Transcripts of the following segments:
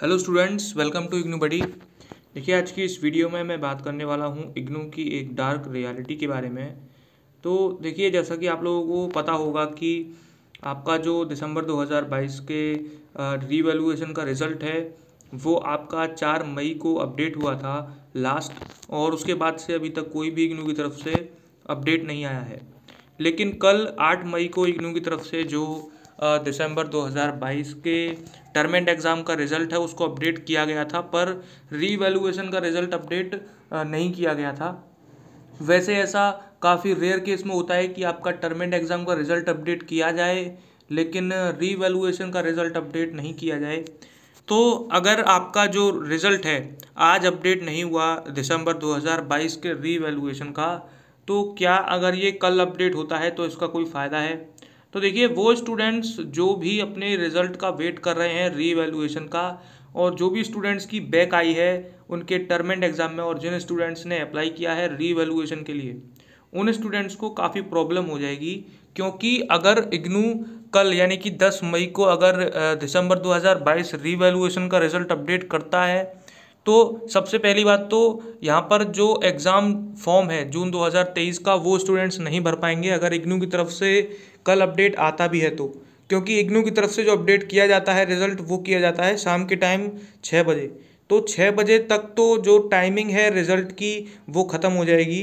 hello students welcome to IGNOU buddy देखिए आज की इस वीडियो में मैं बात करने वाला हूँ इग्नू की एक डार्क रियलिटी के बारे में तो देखिए जैसा कि आप लोगों को पता होगा कि आपका जो दिसंबर 2022 के रीवैल्यूएशन का रिज़ल्ट है वो आपका चार मई को अपडेट हुआ था लास्ट और उसके बाद से अभी तक कोई भी इग्नू की तरफ से अपडेट नहीं आया है लेकिन कल आठ मई को इग्नू की तरफ से जो दिसंबर 2022 के टर्म एंड एग्ज़ाम का रिजल्ट है उसको अपडेट किया गया था पर रीवैल्यूएशन का रिजल्ट अपडेट नहीं किया गया था वैसे ऐसा काफ़ी रेयर केस में होता है कि आपका टर्म एंड एग्ज़ाम का रिजल्ट अपडेट किया जाए लेकिन रीवैल्यूएशन का रिजल्ट अपडेट नहीं किया जाए तो अगर आपका जो रिज़ल्ट है आज अपडेट नहीं हुआ दिसंबर 2022 के रीवैल्यूएशन का तो क्या अगर ये कल अपडेट होता है तो इसका कोई फ़ायदा है तो देखिए वो स्टूडेंट्स जो भी अपने रिजल्ट का वेट कर रहे हैं री का और जो भी स्टूडेंट्स की बैक आई है उनके टर्म एंड एग्ज़ाम में और जिन स्टूडेंट्स ने अप्लाई किया है री के लिए उन स्टूडेंट्स को काफ़ी प्रॉब्लम हो जाएगी क्योंकि अगर इग्नू कल यानी कि 10 मई को अगर दिसंबर 2022 हज़ार का रिजल्ट अपडेट करता है तो सबसे पहली बात तो यहाँ पर जो एग्ज़ाम फॉर्म है जून 2023 का वो स्टूडेंट्स नहीं भर पाएंगे अगर इग्नू की तरफ से कल अपडेट आता भी है तो क्योंकि इग्नू की तरफ से जो अपडेट किया जाता है रिजल्ट वो किया जाता है शाम के टाइम छः बजे तो छः बजे तक तो जो टाइमिंग है रिज़ल्ट की वो ख़त्म हो जाएगी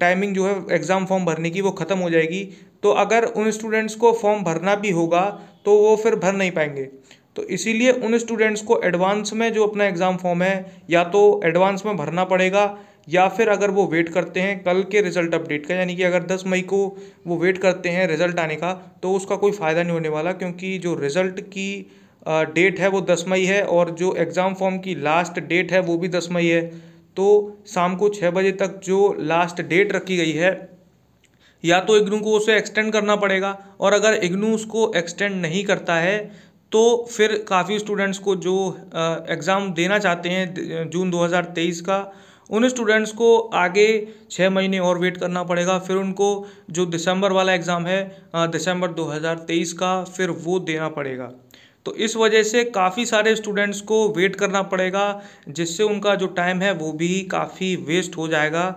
टाइमिंग जो है एग्ज़ाम फॉर्म भरने की वो ख़त्म हो जाएगी तो अगर उन स्टूडेंट्स को फॉर्म भरना भी होगा तो वो फिर भर नहीं पाएंगे तो इसीलिए उन स्टूडेंट्स को एडवांस में जो अपना एग्ज़ाम फॉर्म है या तो एडवांस में भरना पड़ेगा या फिर अगर वो वेट करते हैं कल के रिजल्ट अपडेट का यानी कि अगर 10 मई को वो वेट करते हैं रिजल्ट आने का तो उसका कोई फ़ायदा नहीं होने वाला क्योंकि जो रिज़ल्ट की डेट है वो 10 मई है और जो एग्ज़ाम फॉर्म की लास्ट डेट है वो भी 10 मई है तो शाम को छः बजे तक जो लास्ट डेट रखी गई है या तो इग्नू को उसे एक्सटेंड करना पड़ेगा और अगर इग्नू उसको एक्सटेंड नहीं करता है तो फिर काफ़ी स्टूडेंट्स को जो एग्ज़ाम देना चाहते हैं जून 2023 का उन स्टूडेंट्स को आगे छः महीने और वेट करना पड़ेगा फिर उनको जो दिसंबर वाला एग्ज़ाम है दिसंबर 2023 का फिर वो देना पड़ेगा तो इस वजह से काफ़ी सारे स्टूडेंट्स को वेट करना पड़ेगा जिससे उनका जो टाइम है वो भी काफ़ी वेस्ट हो जाएगा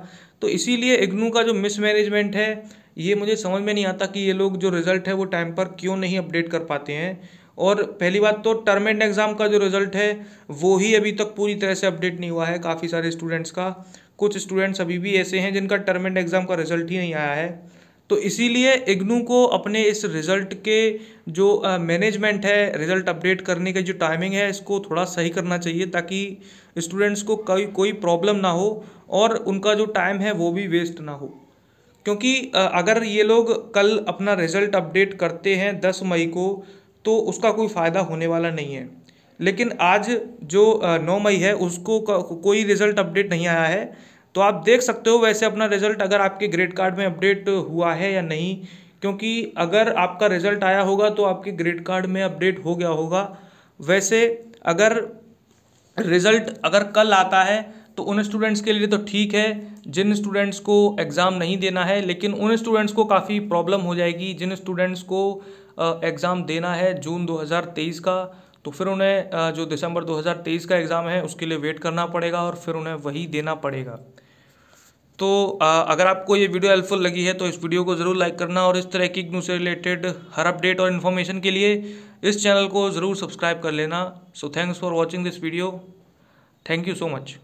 तो इसीलिए इग्नू का जो मिसमैनेजमेंट है ये मुझे समझ में नहीं आता कि ये लोग जो रिज़ल्ट है वो टाइम पर क्यों नहीं अपडेट कर पाते हैं और पहली बात तो टर्म एंड एग्ज़ाम का जो रिज़ल्ट है वो ही अभी तक पूरी तरह से अपडेट नहीं हुआ है काफ़ी सारे स्टूडेंट्स का कुछ स्टूडेंट्स अभी भी ऐसे हैं जिनका टर्म एंड एग्ज़ाम का रिज़ल्ट ही नहीं आया है तो इसीलिए इग्नू को अपने इस रिज़ल्ट के जो मैनेजमेंट है रिज़ल्ट अपडेट करने का जो टाइमिंग है इसको थोड़ा सही करना चाहिए ताकि स्टूडेंट्स को कोई कोई प्रॉब्लम ना हो और उनका जो टाइम है वो भी वेस्ट ना हो क्योंकि अगर ये लोग कल अपना रिज़ल्ट अपडेट करते हैं दस मई को तो उसका कोई फ़ायदा होने वाला नहीं है लेकिन आज जो नौ मई है उसको कोई रिज़ल्ट अपडेट नहीं आया है तो आप देख सकते हो वैसे अपना रिज़ल्ट अगर आपके ग्रेड कार्ड में अपडेट हुआ है या नहीं क्योंकि अगर आपका रिज़ल्ट आया होगा तो आपके ग्रेड कार्ड में अपडेट हो गया होगा वैसे अगर रिज़ल्ट अगर कल आता है तो उन स्टूडेंट्स के लिए तो ठीक है जिन स्टूडेंट्स को एग्ज़ाम नहीं देना है लेकिन उन स्टूडेंट्स को काफ़ी प्रॉब्लम हो जाएगी जिन स्टूडेंट्स को एग्ज़ाम देना है जून 2023 का तो फिर उन्हें जो दिसंबर 2023 का एग्ज़ाम है उसके लिए वेट करना पड़ेगा और फिर उन्हें वही देना पड़ेगा तो अगर आपको ये वीडियो हेल्पफुल लगी है तो इस वीडियो को ज़रूर लाइक करना और इस तरह की न्यूज़ से रिलेटेड हर अपडेट और इन्फॉर्मेशन के लिए इस चैनल को ज़रूर सब्सक्राइब कर लेना so thanks for watching this video thank you so much